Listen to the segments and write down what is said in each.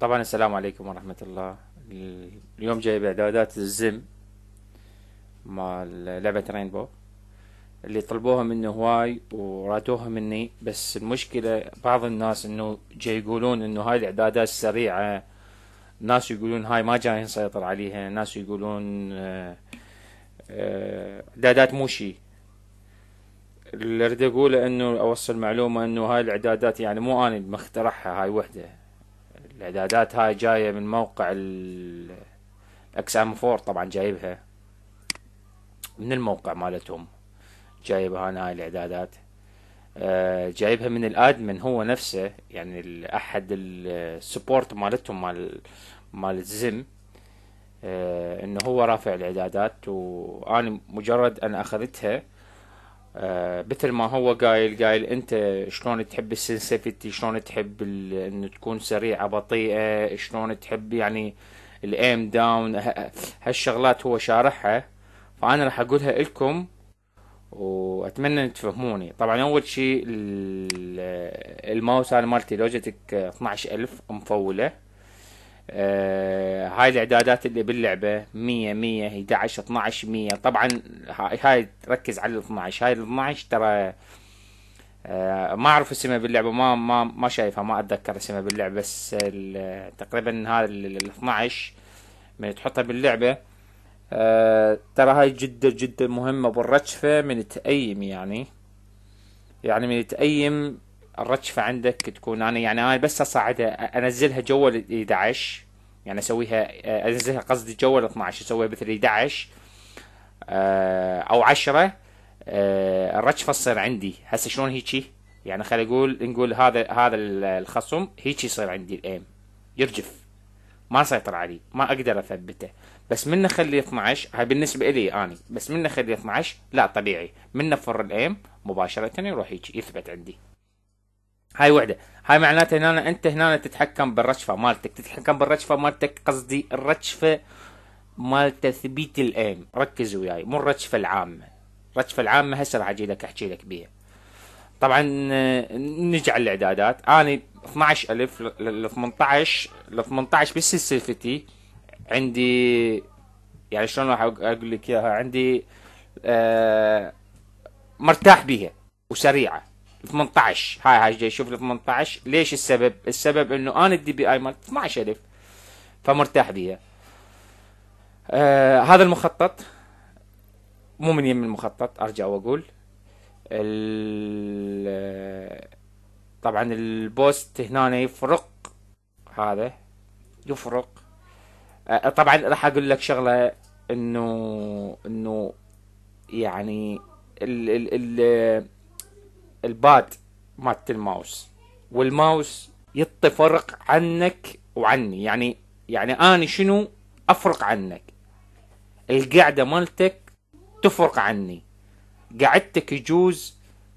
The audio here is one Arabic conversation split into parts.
طبعا السلام عليكم ورحمة الله اليوم جاي بإعدادات الزم مال لعبة رينبو اللي طلبوها مني هواي وراتوها مني بس المشكلة بعض الناس انه جاي يقولون انه هاي الاعدادات السريعة ناس يقولون هاي ما جاي نسيطر عليها ناس يقولون آه، آه، اعدادات مو شي اللي اريد اقوله انه اوصل معلومة انه هاي الاعدادات يعني مو انا اللي مخترعها هاي وحدة الاعدادات هاي جايه من موقع الاكس ام 4 طبعا جايبها من الموقع مالتهم جايبها انا هاي الاعدادات آه، جايبها من الادمن هو نفسه يعني احد السبورت مالتهم مال مال الزم آه، انه هو رافع الاعدادات وانا مجرد انا اخذتها آه مثل ما هو قايل قايل انت شلون تحب السنسيفيتي شلون تحب ان تكون سريعه بطيئه شلون تحب يعني الايم داون هالشغلات هو شارحها فانا راح اقولها لكم واتمنى ان تفهموني طبعا اول شيء الماوس انا مالتي لوجيتك 12000 مفوله آه هاي الاعدادات اللي باللعبه 100 100 11 12 100 طبعا هاي تركز على ال 12 هاي ال 12 ترى آه ما اعرف اسمها باللعبه ما ما ما شايفها ما اتذكر اسمها باللعبه بس تقريبا هذا ال 12 من تحطها باللعبه آه ترى هاي جدا جدا مهمه بالرجفه من تأيم يعني يعني من تأيم الرجفه عندك تكون انا يعني انا بس اصعدها انزلها جوا ال 11 يعني اسويها انزلها قصدي جوا ال 12 اسويها مثل 11 آه، او 10 آه، الرجفه تصير عندي هسه شلون هيجي يعني خلينا نقول نقول هذا هذا الخصم هيجي يصير عندي الايم يرجف ما سيطر علي ما اقدر اثبته بس من اخليه 12 هاي بالنسبه لي اني بس من اخليه 12 لا طبيعي من نفر الايم مباشره يروح هيك يثبت عندي هاي وحده هاي معناته هنا انت هنا تتحكم بالرشفه مالتك تتحكم بالرشفه مالتك قصدي الرشفه مال تثبيت الايم ركز وياي مو الرشفه العامه الرشفه العامه هسه راح اجي لك احكي لك بيها طبعا نجي على الاعدادات انا 12000 ل 18 ل 18 بالسلسفتي عندي يعني شلون راح اقول لك اياها عندي آه مرتاح بيها وسريعه 18 هاي هاي جاي شوف 18 ليش السبب السبب انه انا الدي بي اي مال 12000 فمرتاح بيها آه هذا المخطط مو من يم المخطط ارجع واقول ال آه، طبعا البوست هنا يفرق هذا يفرق آه طبعا راح اقول لك شغله انه انه يعني ال ال ال الباد مالت الماوس والماوس يتفرق عنك وعني يعني يعني انا شنو افرق عنك القعده مالتك تفرق عني قعدتك يجوز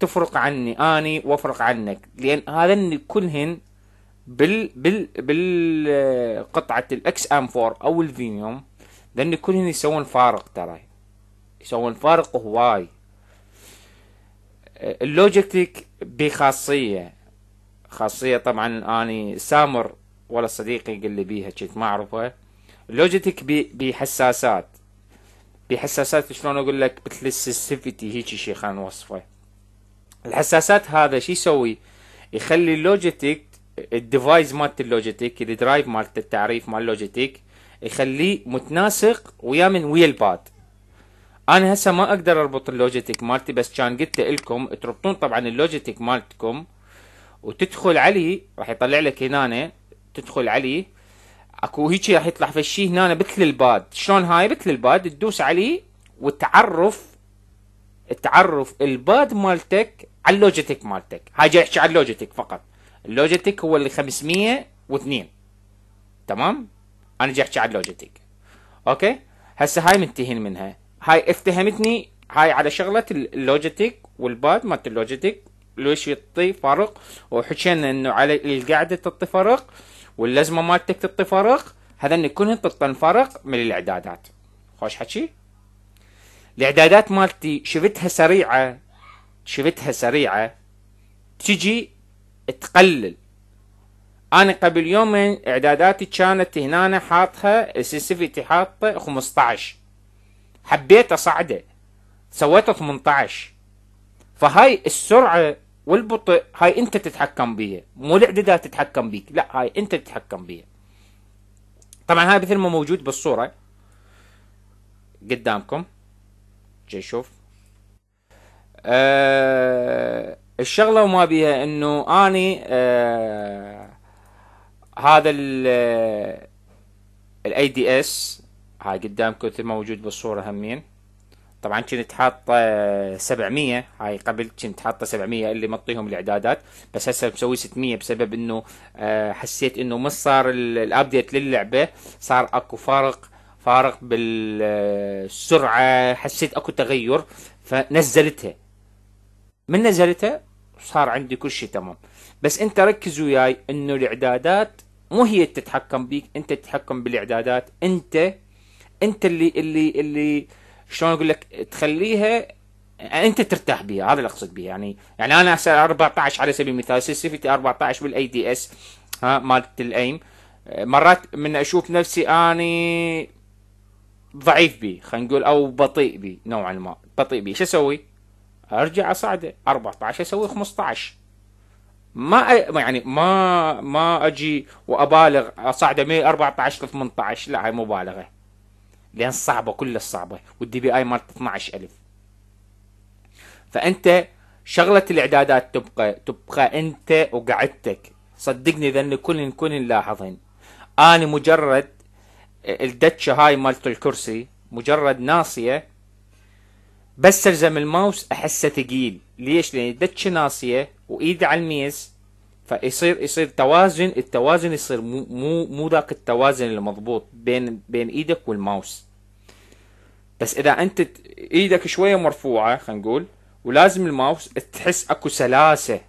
تفرق عني اني وافرق عنك لان هذن كلهن بال بال بال قطعه الاكس ام 4 او الفينيوم لان كلهن يسوون فارق ترى يسوون فارق هواي اللوجيتك بخاصيه خاصيه طبعا اني سامر ولا صديقي قال لي بيها كنت ما اعرفها لوجيتك بحساسات بحساسات شلون اقول لك مثل السنسيفيتي هيك شيء خلينا نوصفه الحساسات هذا شو يسوي يخلي اللوجيتك الديفايس مالت اللوجيتك الدرايف مالت التعريف مال اللوجيتك يخليه متناسق ويا من ويا الباد انا هسه ما اقدر اربط اللوجيتك مالتي بس كان قلت لكم تربطون طبعا اللوجيتك مالتكم وتدخل علي راح يطلع لك هنا تدخل علي اكو هيك راح يطلع في الشيء هنا مثل الباد شلون هاي مثل الباد تدوس علي وتعرف تعرف الباد مالتك على اللوجيتك مالتك هاي جاي احكي على اللوجيتك فقط اللوجيتك هو اللي 502 تمام انا جاي احكي على اللوجيتك اوكي هسه هاي منتهين منها هاي افتهمتني هاي على شغله اللوجيتك والباد مالت اللوجيتك ليش يعطي فرق وحكينا انه على القاعده تعطي فرق واللزمه مالتك تعطي فرق هذا ان كلهن فرق من الاعدادات خوش حكي الاعدادات مالتي شفتها سريعه شفتها سريعه تجي تقلل انا قبل يومين اعداداتي كانت هنا حاطها السنسيفيتي حاطه 15 حبيت اصعده سويته 18 فهاي السرعه والبطء هاي انت تتحكم بيها مو الاعدادات تتحكم بيك لا هاي انت تتحكم بيها طبعا هاي مثل ما موجود بالصوره قدامكم جاي شوف أه الشغله وما بيها انه اني أه هذا الاي دي اس هاي قدامكم مثل ما موجود بالصورة همين طبعا كنت حاطة 700 هاي قبل كنت حاطة 700 اللي مطيهم الاعدادات بس هسه مسوي 600 بسبب انه آه، حسيت انه مش صار الابديت للعبة صار اكو فارق فارق بالسرعة حسيت اكو تغير فنزلتها من نزلتها صار عندي كل شيء تمام بس انت ركز وياي انه الاعدادات مو هي تتحكم بيك انت تتحكم بالاعدادات انت انت اللي اللي اللي شلون اقول لك تخليها انت ترتاح بها هذا اللي اقصد به يعني يعني انا هسه 14 على سبيل المثال سلسفتي 14 بالاي دي اس ها مالت الايم مرات من اشوف نفسي اني ضعيف بي خلينا نقول او بطيء بي نوعا ما بطيء بي شو اسوي؟ ارجع اصعده 14 اسوي 15 ما يعني ما ما اجي وابالغ اصعده من 14 ل 18 لا هاي مبالغه لان صعبه كل الصعبه والدي بي اي مالت 12000 فانت شغله الاعدادات تبقى تبقى انت وقعدتك صدقني ذن كل نكون نلاحظهن انا مجرد الدتشه هاي مالت الكرسي مجرد ناصيه بس الزم الماوس احسه ثقيل ليش لان الدتشه ناصيه وايدي على الميز فيصير يصير توازن التوازن يصير مو مو ذاك التوازن المضبوط بين بين ايدك والماوس بس اذا انت ايدك شويه مرفوعه خلينا نقول ولازم الماوس تحس اكو سلاسه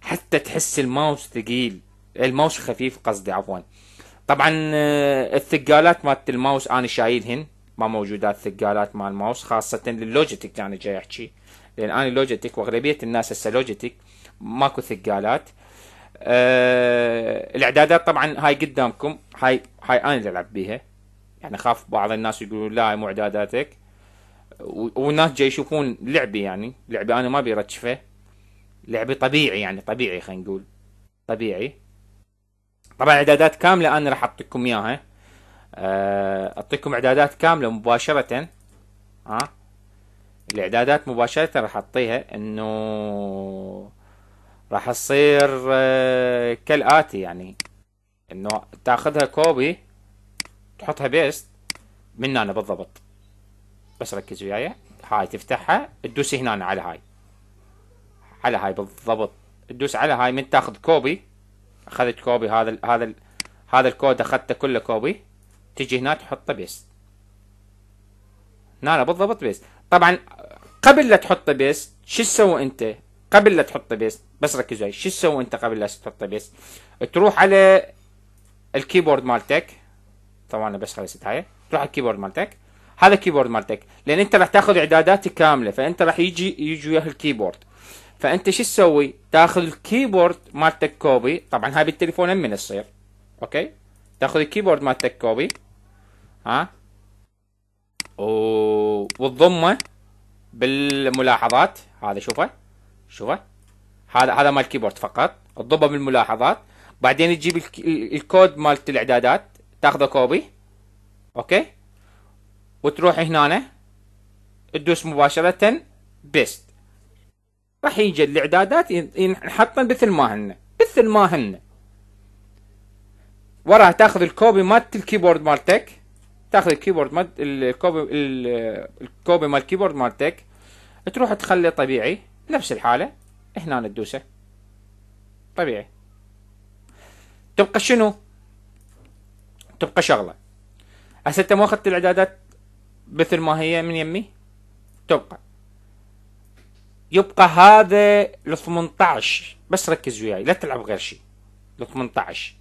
حتى تحس الماوس ثقيل الماوس خفيف قصدي عفوا طبعا آه، الثقالات مالت الماوس انا شايلهن ما موجودات ثقالات مال الماوس خاصه للوجيتك يعني جاي احكي لان انا لوجيتك واغلبيه الناس هسه لوجيتك ماكو ثقالات آه الاعدادات طبعا هاي قدامكم هاي هاي انا اللي العب بيها يعني خاف بعض الناس يقولوا لا هاي مو اعداداتك والناس جاي يشوفون لعبي يعني لعبي انا ما ابي ارتشفه لعبي طبيعي يعني طبيعي خلينا نقول طبيعي طبعا اعدادات كامله انا راح اعطيكم اياها آه، اعطيكم اعدادات كامله مباشره ها الاعدادات مباشره راح اعطيها انه راح تصير آه، كالاتي يعني انه تاخذها كوبي تحطها بيست من هنا بالضبط بس ركز وياي هاي تفتحها تدوس هنا على هاي على هاي بالضبط تدوس على هاي من تاخذ كوبي اخذت كوبي هذا الـ هذا الـ هذا الكود اخذته كله كوبي تجي هنا تحطه بيست هنا بالضبط بيست طبعا قبل لا تحطه بيست شو تسوي انت قبل لا تحط بيست بس ركزوا هاي شو تسوي انت قبل لا تحط بيست تروح على الكيبورد مالتك طبعا انا بس خلصت هاي تروح على الكيبورد مالتك هذا الكيبورد مالتك لان انت راح تاخذ اعدادات كامله فانت راح يجي يجي وياه الكيبورد فانت شو تسوي تاخذ الكيبورد مالتك كوبي طبعا هاي بالتليفون من تصير اوكي تاخذ الكيبورد مالتك كوبي ها و... وتضمه بالملاحظات هذا شوفه شوفه هذا هذا مال الكيبورد فقط تضبه بالملاحظات بعدين تجيب الكود مالت الاعدادات تاخذه كوبي اوكي وتروح هنا تدوس مباشرة بيست راح يجي الاعدادات ينحطن مثل ما هن مثل ما هن وراها تاخذ الكوبي مالت الكيبورد مالتك تاخذ الكيبورد مالت الكوبي الكوبي مال الكيبورد مالتك تروح تخليه طبيعي نفس الحالة هنا ندوسه طبيعي تبقى شنو تبقى شغلة هسه انت ما اخذت الاعدادات مثل ما هي من يمي تبقى يبقى هذا ال 18 بس ركز وياي لا تلعب غير شيء ال 18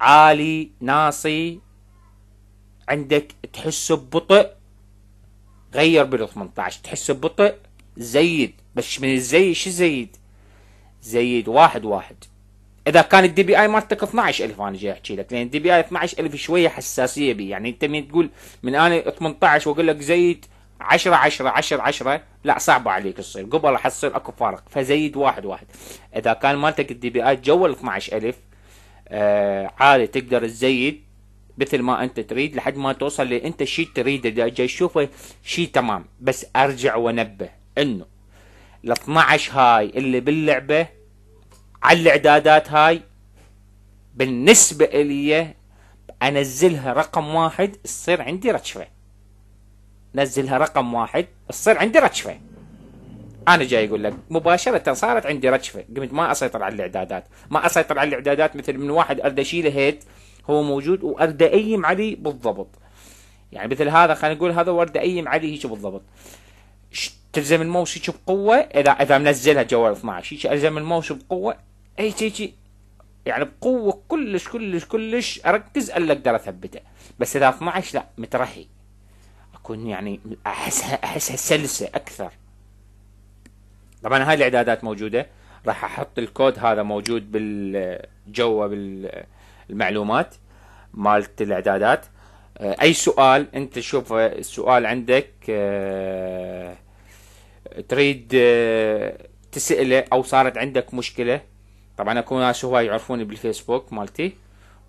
عالي ناصي عندك تحس ببطء غير بال 18 تحس ببطء زيد بس من الزي شو زيد زيد واحد واحد اذا كان الدي بي اي مالتك 12000 انا جاي احكي لك لان الدي بي اي 12000 شويه حساسيه بي يعني انت من تقول من انا 18 واقول لك زيد 10 10 10 10 لا صعبه عليك تصير قبل تصير اكو فارق فزيد واحد واحد اذا كان مالتك الدي بي اي جوا ال 12000 آه عادي تقدر تزيد مثل ما انت تريد لحد ما توصل اللي انت شي تريده جاي تشوفه شي تمام بس ارجع وانبه انه ال 12 هاي اللي باللعبه على الاعدادات هاي بالنسبه الي انزلها رقم واحد تصير عندي رشفه نزلها رقم واحد تصير عندي رشفه انا جاي اقول لك مباشره صارت عندي رشفه قمت ما اسيطر على الاعدادات ما اسيطر على الاعدادات مثل من واحد اريد اشيله هيت هو موجود وارد ايم عليه بالضبط يعني مثل هذا خلينا نقول هذا وارد ايم عليه هيك بالضبط تلزم الموس هيك بقوه اذا اذا منزلها جوا 12 هيك الزم الموس بقوه اي هيك يعني بقوه كلش كلش كلش اركز الا اقدر اثبته بس اذا 12 لا مترهي اكون يعني احسها احسها سلسه اكثر طبعا هاي الاعدادات موجوده راح احط الكود هذا موجود بال بال بالمعلومات مالت الاعدادات اي سؤال انت شوف السؤال عندك آه، تريد آه، تسأله او صارت عندك مشكله طبعا اكو ناس هواي يعرفوني بالفيسبوك مالتي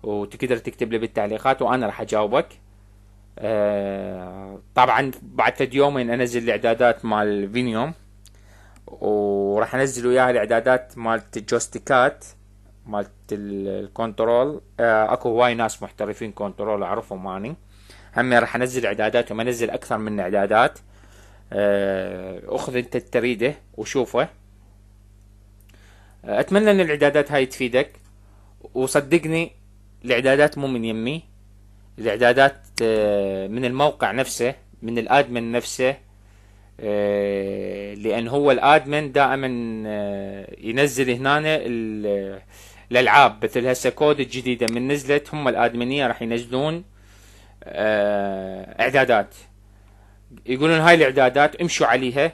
وتقدر تكتب لي بالتعليقات وانا راح اجاوبك آه، طبعا بعد فد يومين انزل الاعدادات مال فينيوم وراح انزل وياها الاعدادات مالت الجوستيكات مالت الكنترول آه، اكو هواي ناس محترفين كنترول اعرفهم اني هم راح انزل اعدادات وما انزل اكثر من اعدادات آه، اخذ انت التريده وشوفه آه، اتمنى ان الاعدادات هاي تفيدك وصدقني الاعدادات مو من يمي الاعدادات آه، من الموقع نفسه من الادمن نفسه لان هو الادمن دائما ينزل هنا الالعاب مثل هسه كود الجديده من نزلت هم الادمنيه راح ينزلون اعدادات يقولون هاي الاعدادات امشوا عليها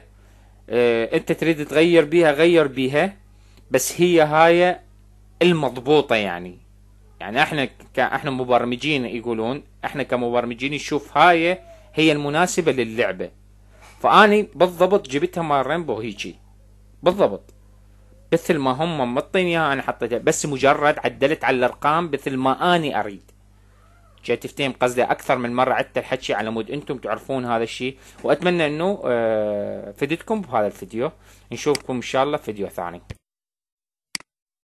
اه انت تريد تغير بيها غير بيها بس هي هاي المضبوطة يعني يعني احنا كاحنا احنا مبرمجين يقولون احنا كمبرمجين نشوف هاي هي المناسبة للعبة فاني بالضبط جبتها مال رينبو هيجي بالضبط مثل ما هم مطين اياها انا حطيتها بس مجرد عدلت على الارقام مثل ما اني اريد جاي تفتهم قصدي اكثر من مره عدت الحكي على مود انتم تعرفون هذا الشيء واتمنى انه آه، فدتكم بهذا الفيديو نشوفكم ان شاء الله فيديو ثاني